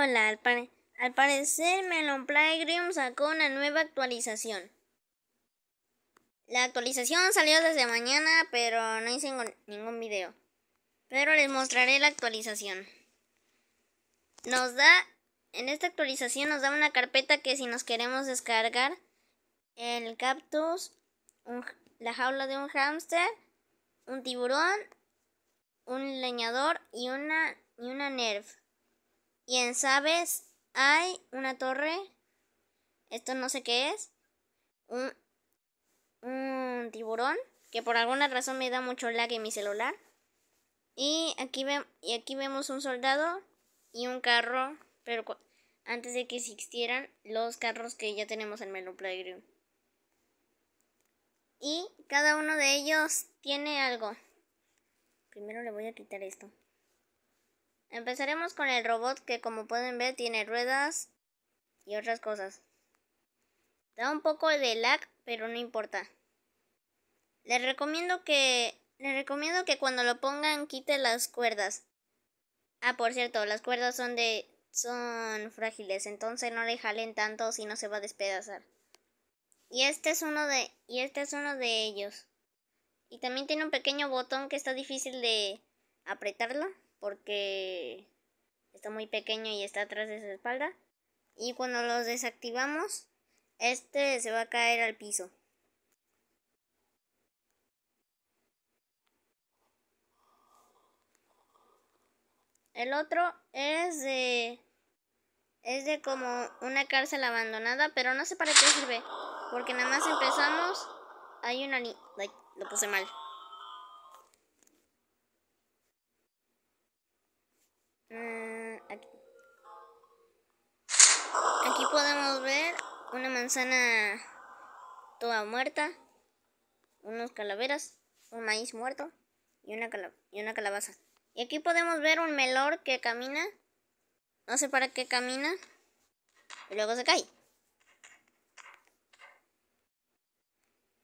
Hola, al, parecer Melon Playground sacó una nueva actualización. La actualización salió desde mañana, pero no hice ningún video. Pero les mostraré la actualización. Nos da, en esta actualización nos da una carpeta que si nos queremos descargar, el cactus, la jaula de un hámster, un tiburón, un leñador y una, y una nerf. Y en Sabes hay una torre. Esto no sé qué es. Un, tiburón. Que por alguna razón me da mucho lag en mi celular. Y aquí, y aquí vemos un soldado y un carro. Pero antes de que existieran los carros que ya tenemos en Melon Playground. Y cada uno de ellos tiene algo. Primero le voy a quitar esto. Empezaremos con el robot que como pueden ver tiene ruedas y otras cosas. Da un poco de lag, pero no importa. Les recomiendo que les recomiendo que cuando lo pongan quite las cuerdas. Ah, por cierto, las cuerdas son de son frágiles, entonces no le jalen tanto si no se va a despedazar. Y este es uno de y este es uno de ellos. Y también tiene un pequeño botón que está difícil de apretarlo porque está muy pequeño y está atrás de su espalda. Y cuando los desactivamos, este se va a caer al piso. El otro es de es de como una cárcel abandonada, pero no sé para qué sirve, porque nada más empezamos hay una lo puse mal. Mm, aquí. podemos ver una manzana toda muerta, unos calaveras, un maíz muerto y una, y una calabaza. Y aquí podemos ver un melor que camina, no sé para qué camina, y luego se cae.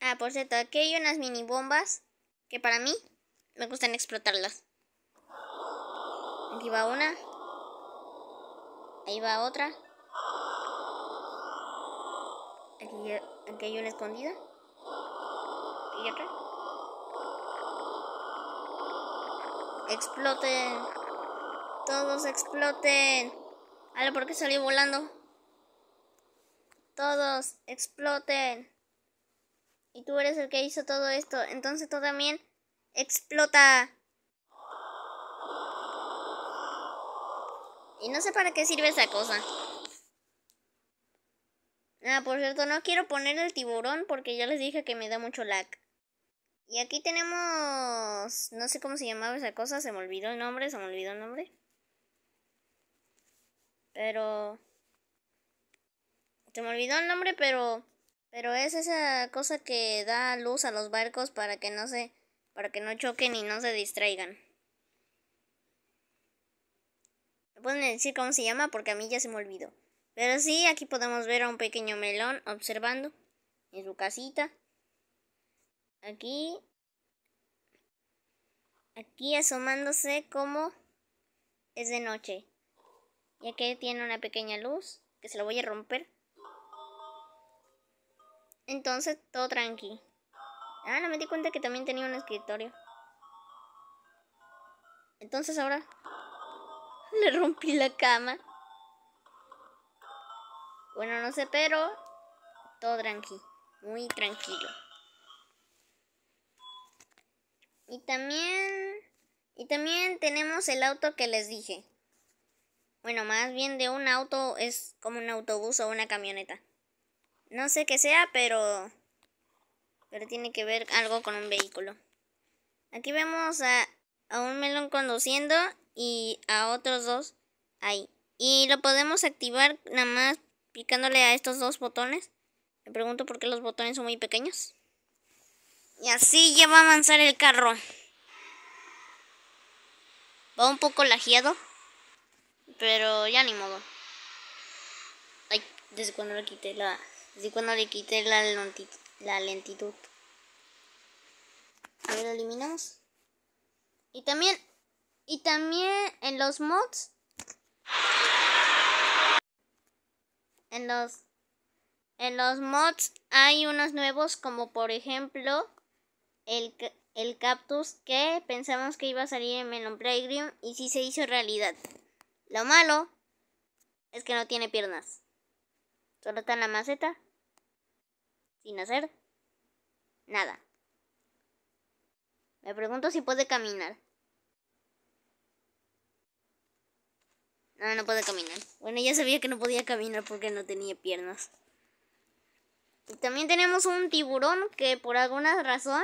Ah, por cierto, aquí hay unas mini bombas que para mí me gustan explotarlas. Aquí va una. Ahí va otra. Aquí, aquí hay una escondida. Y otra. Exploten. Todos exploten. Ale, ¿por qué salió volando? Todos exploten. Y tú eres el que hizo todo esto. Entonces tú también explota. Y no sé para qué sirve esa cosa. Ah, por cierto, no quiero poner el tiburón porque ya les dije que me da mucho lag. Y aquí tenemos... No sé cómo se llamaba esa cosa, se me olvidó el nombre, se me olvidó el nombre. Pero... Se me olvidó el nombre, pero... Pero es esa cosa que da luz a los barcos para que no se... Para que no choquen y no se distraigan. pueden decir cómo se llama porque a mí ya se me olvidó. Pero sí, aquí podemos ver a un pequeño melón observando en su casita. Aquí. Aquí asomándose como es de noche. Y aquí tiene una pequeña luz que se la voy a romper. Entonces, todo tranqui. Ah, no me di cuenta que también tenía un escritorio. Entonces ahora le rompí la cama. Bueno, no sé, pero todo tranqui. muy tranquilo. Y también y también tenemos el auto que les dije. Bueno, más bien de un auto es como un autobús o una camioneta. No sé qué sea, pero pero tiene que ver algo con un vehículo. Aquí vemos a, a un melón conduciendo y a otros dos ahí. Y lo podemos activar nada más picándole a estos dos botones. Me pregunto por qué los botones son muy pequeños. Y así ya va a avanzar el carro. Va un poco lajeado. Pero ya ni modo. Ay, desde cuando le quité la. Desde cuando le quité la, lentitud, la lentitud. A ver, lo eliminamos. Y también y también en los mods. En los, en los mods hay unos nuevos como por ejemplo el, el cactus que pensamos que iba a salir en Melon Playground y si se hizo realidad. Lo malo es que no tiene piernas. Solo está en la maceta. Sin hacer nada. Me pregunto si puede caminar. No, no puede caminar. Bueno, ya sabía que no podía caminar porque no tenía piernas. Y también tenemos un tiburón que por alguna razón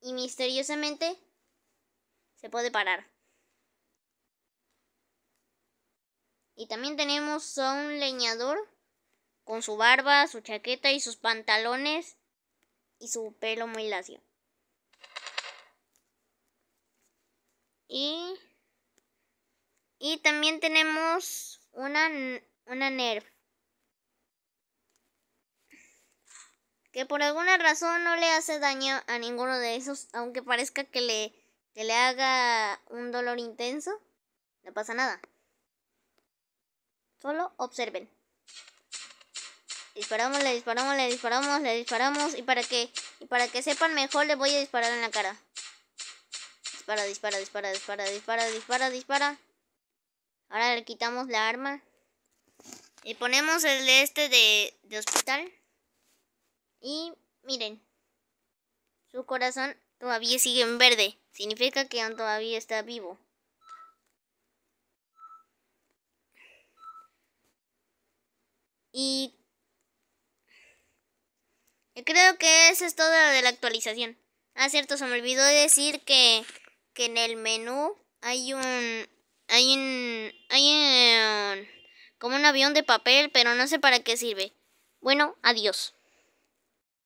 y misteriosamente se puede parar. Y también tenemos a un leñador con su barba, su chaqueta y sus pantalones y su pelo muy lacio. Y y también tenemos una, una Nerf. Que por alguna razón no le hace daño a ninguno de esos. Aunque parezca que le, le haga un dolor intenso. No pasa nada. Solo observen. Disparamos, le disparamos, le disparamos, le disparamos. Y para que, y para que sepan mejor le voy a disparar en la cara. Dispara, dispara, dispara, dispara, dispara, dispara, dispara. Ahora le quitamos la arma. Y ponemos el de este de, hospital. Y miren. Su corazón todavía sigue en verde. Significa que aún todavía está vivo. Y creo que eso es todo de la actualización. Ah, cierto, se me olvidó decir que, que en el menú hay un, hay un... Hay un... Como un avión de papel, pero no sé para qué sirve. Bueno, adiós.